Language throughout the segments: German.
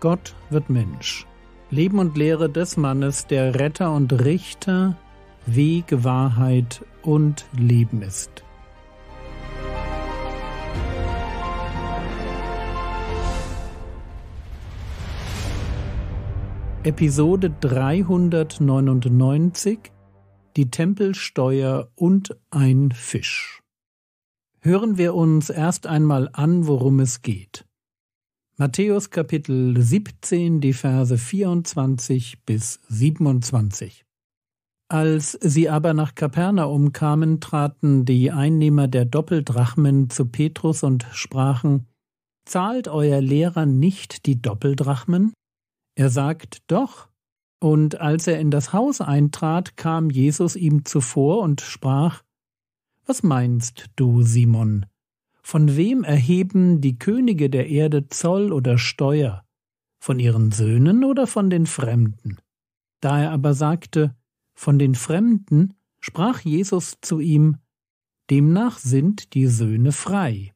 Gott wird Mensch. Leben und Lehre des Mannes, der Retter und Richter, Weg, Wahrheit und Leben ist. Episode 399 Die Tempelsteuer und ein Fisch. Hören wir uns erst einmal an, worum es geht. Matthäus Kapitel 17, die Verse 24 bis 27. Als sie aber nach Kapernaum kamen, traten die Einnehmer der Doppeldrachmen zu Petrus und sprachen: Zahlt euer Lehrer nicht die Doppeldrachmen? Er sagt: Doch. Und als er in das Haus eintrat, kam Jesus ihm zuvor und sprach: Was meinst du, Simon? Von wem erheben die Könige der Erde Zoll oder Steuer? Von ihren Söhnen oder von den Fremden? Da er aber sagte, von den Fremden, sprach Jesus zu ihm, Demnach sind die Söhne frei.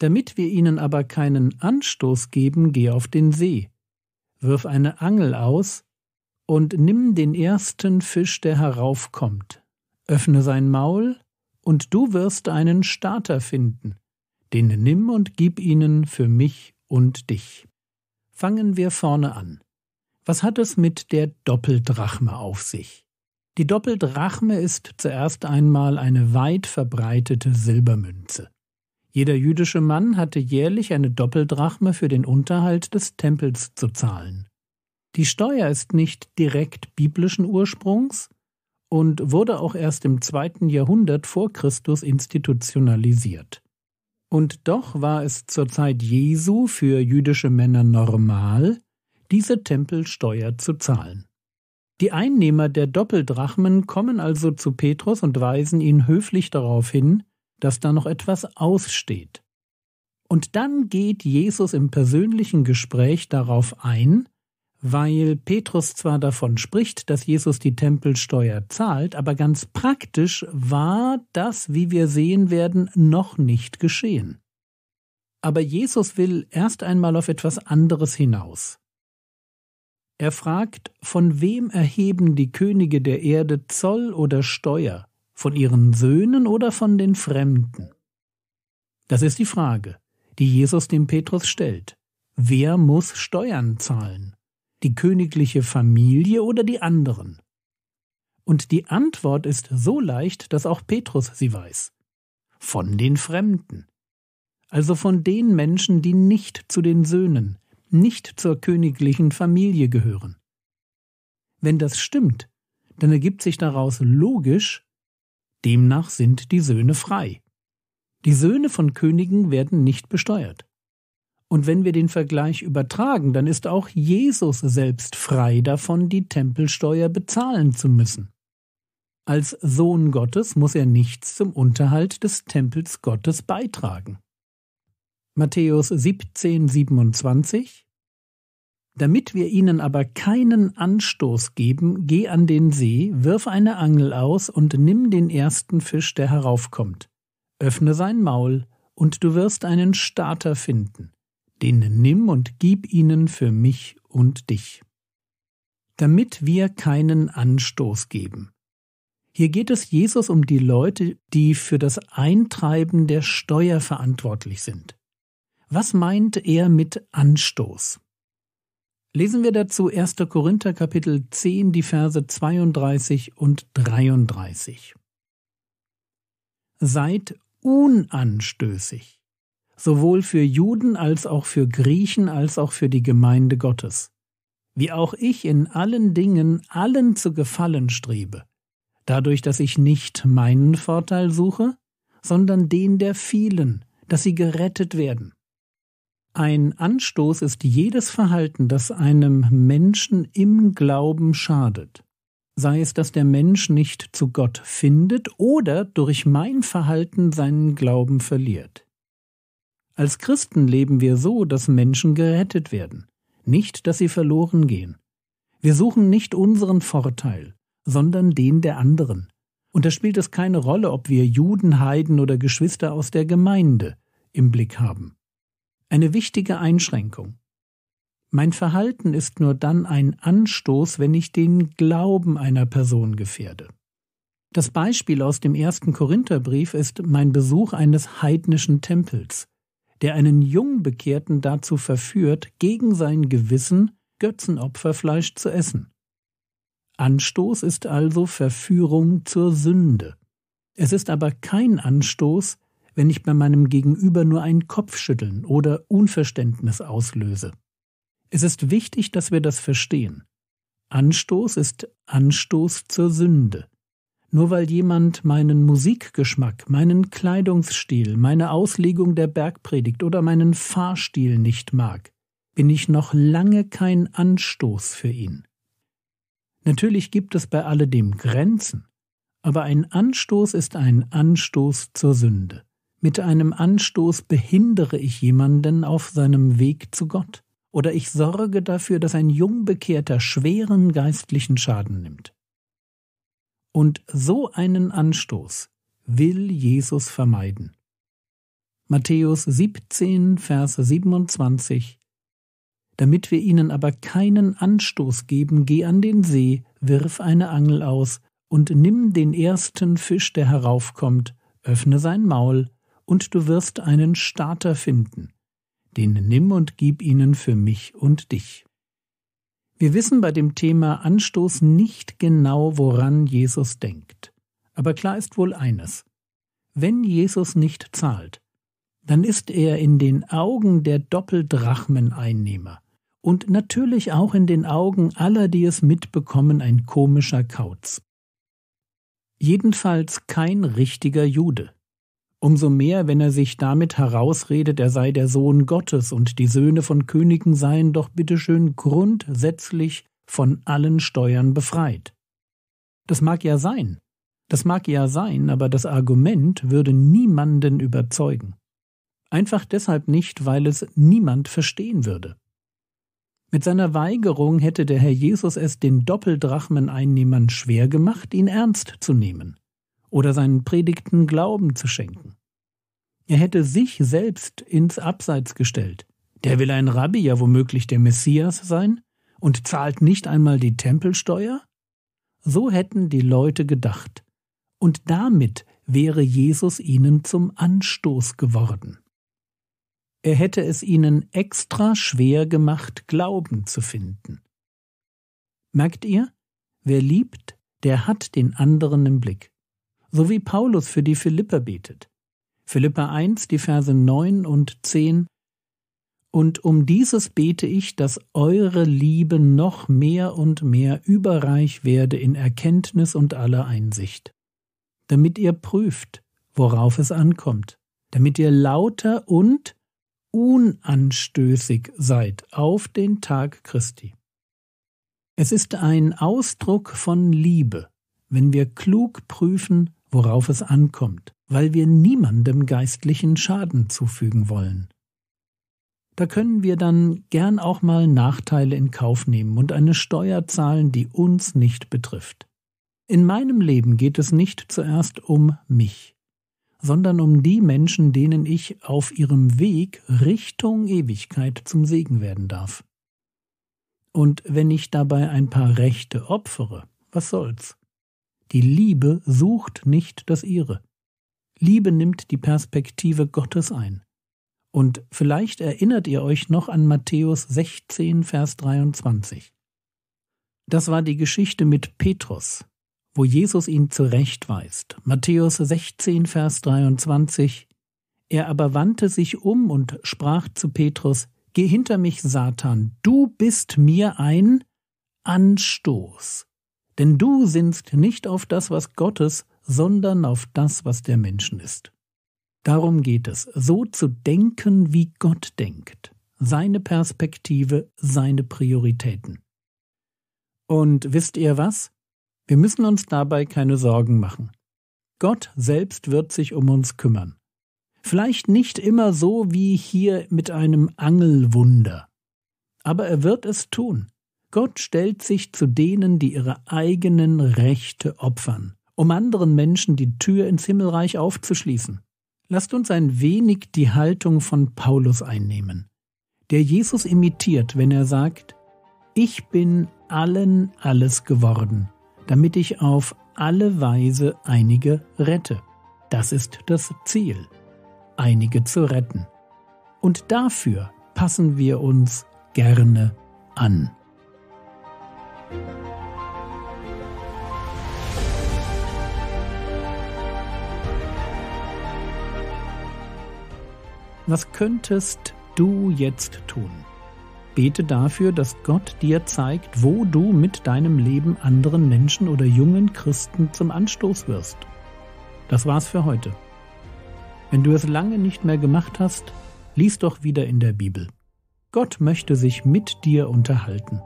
Damit wir ihnen aber keinen Anstoß geben, geh auf den See, wirf eine Angel aus und nimm den ersten Fisch, der heraufkommt, öffne sein Maul, und du wirst einen Starter finden den nimm und gib ihnen für mich und dich. Fangen wir vorne an. Was hat es mit der Doppeldrachme auf sich? Die Doppeldrachme ist zuerst einmal eine weit verbreitete Silbermünze. Jeder jüdische Mann hatte jährlich eine Doppeldrachme für den Unterhalt des Tempels zu zahlen. Die Steuer ist nicht direkt biblischen Ursprungs und wurde auch erst im zweiten Jahrhundert vor Christus institutionalisiert. Und doch war es zur Zeit Jesu für jüdische Männer normal, diese Tempelsteuer zu zahlen. Die Einnehmer der Doppeldrachmen kommen also zu Petrus und weisen ihn höflich darauf hin, dass da noch etwas aussteht. Und dann geht Jesus im persönlichen Gespräch darauf ein, weil Petrus zwar davon spricht, dass Jesus die Tempelsteuer zahlt, aber ganz praktisch war das, wie wir sehen werden, noch nicht geschehen. Aber Jesus will erst einmal auf etwas anderes hinaus. Er fragt, von wem erheben die Könige der Erde Zoll oder Steuer, von ihren Söhnen oder von den Fremden? Das ist die Frage, die Jesus dem Petrus stellt. Wer muss Steuern zahlen? die königliche Familie oder die anderen? Und die Antwort ist so leicht, dass auch Petrus sie weiß. Von den Fremden. Also von den Menschen, die nicht zu den Söhnen, nicht zur königlichen Familie gehören. Wenn das stimmt, dann ergibt sich daraus logisch, demnach sind die Söhne frei. Die Söhne von Königen werden nicht besteuert. Und wenn wir den Vergleich übertragen, dann ist auch Jesus selbst frei davon, die Tempelsteuer bezahlen zu müssen. Als Sohn Gottes muss er nichts zum Unterhalt des Tempels Gottes beitragen. Matthäus 17, 27 Damit wir ihnen aber keinen Anstoß geben, geh an den See, wirf eine Angel aus und nimm den ersten Fisch, der heraufkommt. Öffne sein Maul, und du wirst einen Starter finden den nimm und gib ihnen für mich und dich. Damit wir keinen Anstoß geben. Hier geht es Jesus um die Leute, die für das Eintreiben der Steuer verantwortlich sind. Was meint er mit Anstoß? Lesen wir dazu 1. Korinther Kapitel 10, die Verse 32 und 33. Seid unanstößig sowohl für Juden als auch für Griechen als auch für die Gemeinde Gottes, wie auch ich in allen Dingen allen zu gefallen strebe, dadurch, dass ich nicht meinen Vorteil suche, sondern den der vielen, dass sie gerettet werden. Ein Anstoß ist jedes Verhalten, das einem Menschen im Glauben schadet, sei es, dass der Mensch nicht zu Gott findet oder durch mein Verhalten seinen Glauben verliert. Als Christen leben wir so, dass Menschen gerettet werden, nicht dass sie verloren gehen. Wir suchen nicht unseren Vorteil, sondern den der anderen. Und da spielt es keine Rolle, ob wir Juden, Heiden oder Geschwister aus der Gemeinde im Blick haben. Eine wichtige Einschränkung. Mein Verhalten ist nur dann ein Anstoß, wenn ich den Glauben einer Person gefährde. Das Beispiel aus dem ersten Korintherbrief ist mein Besuch eines heidnischen Tempels der einen Jungbekehrten dazu verführt, gegen sein Gewissen Götzenopferfleisch zu essen. Anstoß ist also Verführung zur Sünde. Es ist aber kein Anstoß, wenn ich bei meinem Gegenüber nur ein Kopfschütteln oder Unverständnis auslöse. Es ist wichtig, dass wir das verstehen. Anstoß ist Anstoß zur Sünde. Nur weil jemand meinen Musikgeschmack, meinen Kleidungsstil, meine Auslegung der Bergpredigt oder meinen Fahrstil nicht mag, bin ich noch lange kein Anstoß für ihn. Natürlich gibt es bei alledem Grenzen, aber ein Anstoß ist ein Anstoß zur Sünde. Mit einem Anstoß behindere ich jemanden auf seinem Weg zu Gott, oder ich sorge dafür, dass ein Jungbekehrter schweren geistlichen Schaden nimmt. Und so einen Anstoß will Jesus vermeiden. Matthäus 17, Vers 27 Damit wir ihnen aber keinen Anstoß geben, geh an den See, wirf eine Angel aus und nimm den ersten Fisch, der heraufkommt, öffne sein Maul, und du wirst einen Starter finden. Den nimm und gib ihnen für mich und dich. Wir wissen bei dem Thema Anstoß nicht genau, woran Jesus denkt. Aber klar ist wohl eines. Wenn Jesus nicht zahlt, dann ist er in den Augen der Doppeldrachmeneinnehmer und natürlich auch in den Augen aller, die es mitbekommen, ein komischer Kauz. Jedenfalls kein richtiger Jude. Umso mehr, wenn er sich damit herausredet, er sei der Sohn Gottes und die Söhne von Königen seien doch bitteschön grundsätzlich von allen Steuern befreit. Das mag ja sein, das mag ja sein, aber das Argument würde niemanden überzeugen. Einfach deshalb nicht, weil es niemand verstehen würde. Mit seiner Weigerung hätte der Herr Jesus es den Doppeldrachmeneinnehmern schwer gemacht, ihn ernst zu nehmen oder seinen Predigten Glauben zu schenken. Er hätte sich selbst ins Abseits gestellt. Der will ein Rabbi ja womöglich der Messias sein und zahlt nicht einmal die Tempelsteuer? So hätten die Leute gedacht. Und damit wäre Jesus ihnen zum Anstoß geworden. Er hätte es ihnen extra schwer gemacht, Glauben zu finden. Merkt ihr? Wer liebt, der hat den anderen im Blick so wie Paulus für die Philipper betet. Philippa 1, die Verse 9 und 10 Und um dieses bete ich, dass eure Liebe noch mehr und mehr überreich werde in Erkenntnis und aller Einsicht, damit ihr prüft, worauf es ankommt, damit ihr lauter und unanstößig seid auf den Tag Christi. Es ist ein Ausdruck von Liebe, wenn wir klug prüfen, worauf es ankommt, weil wir niemandem geistlichen Schaden zufügen wollen. Da können wir dann gern auch mal Nachteile in Kauf nehmen und eine Steuer zahlen, die uns nicht betrifft. In meinem Leben geht es nicht zuerst um mich, sondern um die Menschen, denen ich auf ihrem Weg Richtung Ewigkeit zum Segen werden darf. Und wenn ich dabei ein paar Rechte opfere, was soll's? Die Liebe sucht nicht das ihre. Liebe nimmt die Perspektive Gottes ein. Und vielleicht erinnert ihr euch noch an Matthäus 16, Vers 23. Das war die Geschichte mit Petrus, wo Jesus ihn zurechtweist. Matthäus 16, Vers 23. Er aber wandte sich um und sprach zu Petrus, Geh hinter mich, Satan, du bist mir ein Anstoß, denn du sinnst nicht auf das, was Gottes, sondern auf das, was der Menschen ist. Darum geht es, so zu denken, wie Gott denkt, seine Perspektive, seine Prioritäten. Und wisst ihr was? Wir müssen uns dabei keine Sorgen machen. Gott selbst wird sich um uns kümmern. Vielleicht nicht immer so wie hier mit einem Angelwunder, aber er wird es tun. Gott stellt sich zu denen, die ihre eigenen Rechte opfern, um anderen Menschen die Tür ins Himmelreich aufzuschließen. Lasst uns ein wenig die Haltung von Paulus einnehmen, der Jesus imitiert, wenn er sagt, ich bin allen alles geworden, damit ich auf alle Weise einige rette. Das ist das Ziel, einige zu retten. Und dafür passen wir uns gerne an. Was könntest du jetzt tun? Bete dafür, dass Gott dir zeigt, wo du mit deinem Leben anderen Menschen oder jungen Christen zum Anstoß wirst. Das war's für heute. Wenn du es lange nicht mehr gemacht hast, lies doch wieder in der Bibel. Gott möchte sich mit dir unterhalten.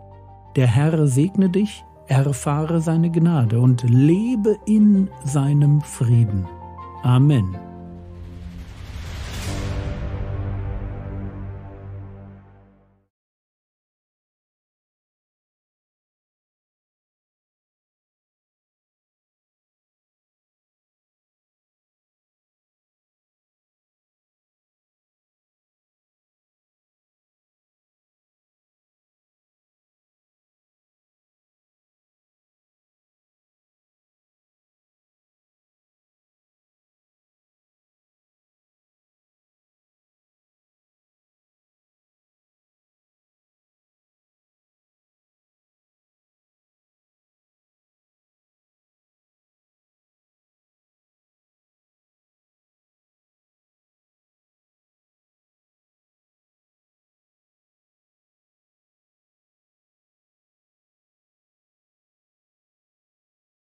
Der Herr segne dich, erfahre seine Gnade und lebe in seinem Frieden. Amen.